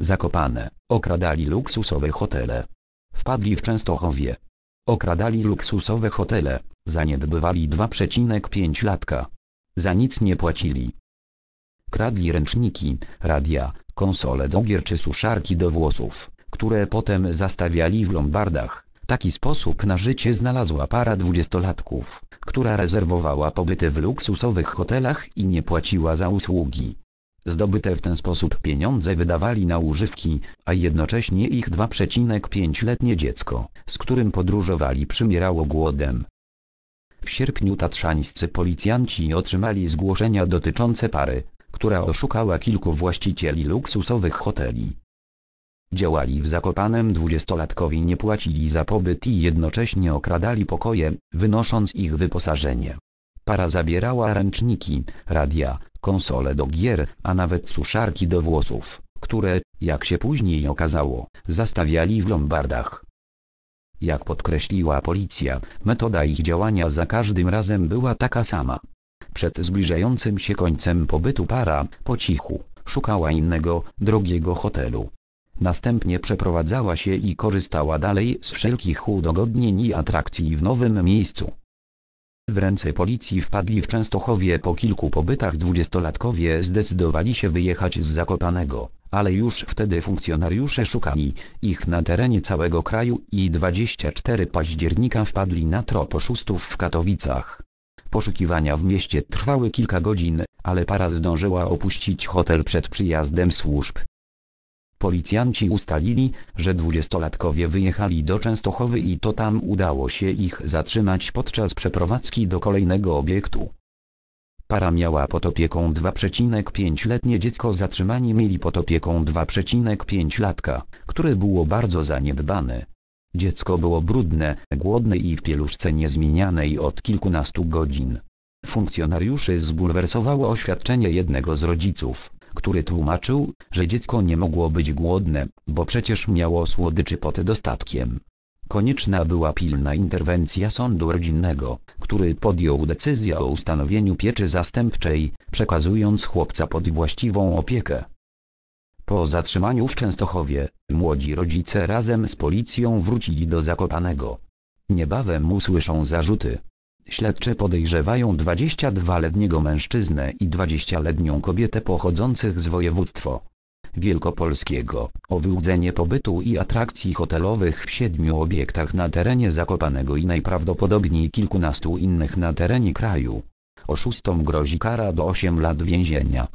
Zakopane, okradali luksusowe hotele. Wpadli w Częstochowie. Okradali luksusowe hotele, zaniedbywali 2,5 latka. Za nic nie płacili. Kradli ręczniki, radia, konsole do gier czy suszarki do włosów, które potem zastawiali w lombardach. Taki sposób na życie znalazła para dwudziestolatków, która rezerwowała pobyty w luksusowych hotelach i nie płaciła za usługi. Zdobyte w ten sposób pieniądze wydawali na używki, a jednocześnie ich 2,5-letnie dziecko, z którym podróżowali przymierało głodem. W sierpniu tatrzańscy policjanci otrzymali zgłoszenia dotyczące pary, która oszukała kilku właścicieli luksusowych hoteli. Działali w Zakopanem dwudziestolatkowi nie płacili za pobyt i jednocześnie okradali pokoje, wynosząc ich wyposażenie. Para zabierała ręczniki, radia, konsole do gier, a nawet suszarki do włosów, które, jak się później okazało, zastawiali w lombardach. Jak podkreśliła policja, metoda ich działania za każdym razem była taka sama. Przed zbliżającym się końcem pobytu para, po cichu, szukała innego, drogiego hotelu. Następnie przeprowadzała się i korzystała dalej z wszelkich udogodnień i atrakcji w nowym miejscu. W ręce policji wpadli w Częstochowie po kilku pobytach dwudziestolatkowie zdecydowali się wyjechać z Zakopanego, ale już wtedy funkcjonariusze szukali ich na terenie całego kraju i 24 października wpadli na trop oszustów w Katowicach. Poszukiwania w mieście trwały kilka godzin, ale para zdążyła opuścić hotel przed przyjazdem służb. Policjanci ustalili, że dwudziestolatkowie wyjechali do Częstochowy i to tam udało się ich zatrzymać podczas przeprowadzki do kolejnego obiektu. Para miała pod opieką 2,5-letnie dziecko zatrzymani mieli pod opieką 2,5-latka, które było bardzo zaniedbane. Dziecko było brudne, głodne i w pieluszce niezmienianej od kilkunastu godzin. Funkcjonariuszy zbulwersowało oświadczenie jednego z rodziców, który tłumaczył, że dziecko nie mogło być głodne, bo przecież miało słodyczy pod dostatkiem. Konieczna była pilna interwencja sądu rodzinnego, który podjął decyzję o ustanowieniu pieczy zastępczej, przekazując chłopca pod właściwą opiekę. Po zatrzymaniu w Częstochowie, młodzi rodzice razem z policją wrócili do Zakopanego. Niebawem usłyszą zarzuty, Śledcze podejrzewają 22-letniego mężczyznę i 20-letnią kobietę pochodzących z województwo wielkopolskiego o wyłudzenie pobytu i atrakcji hotelowych w siedmiu obiektach na terenie Zakopanego i najprawdopodobniej kilkunastu innych na terenie kraju. Oszustom grozi kara do 8 lat więzienia.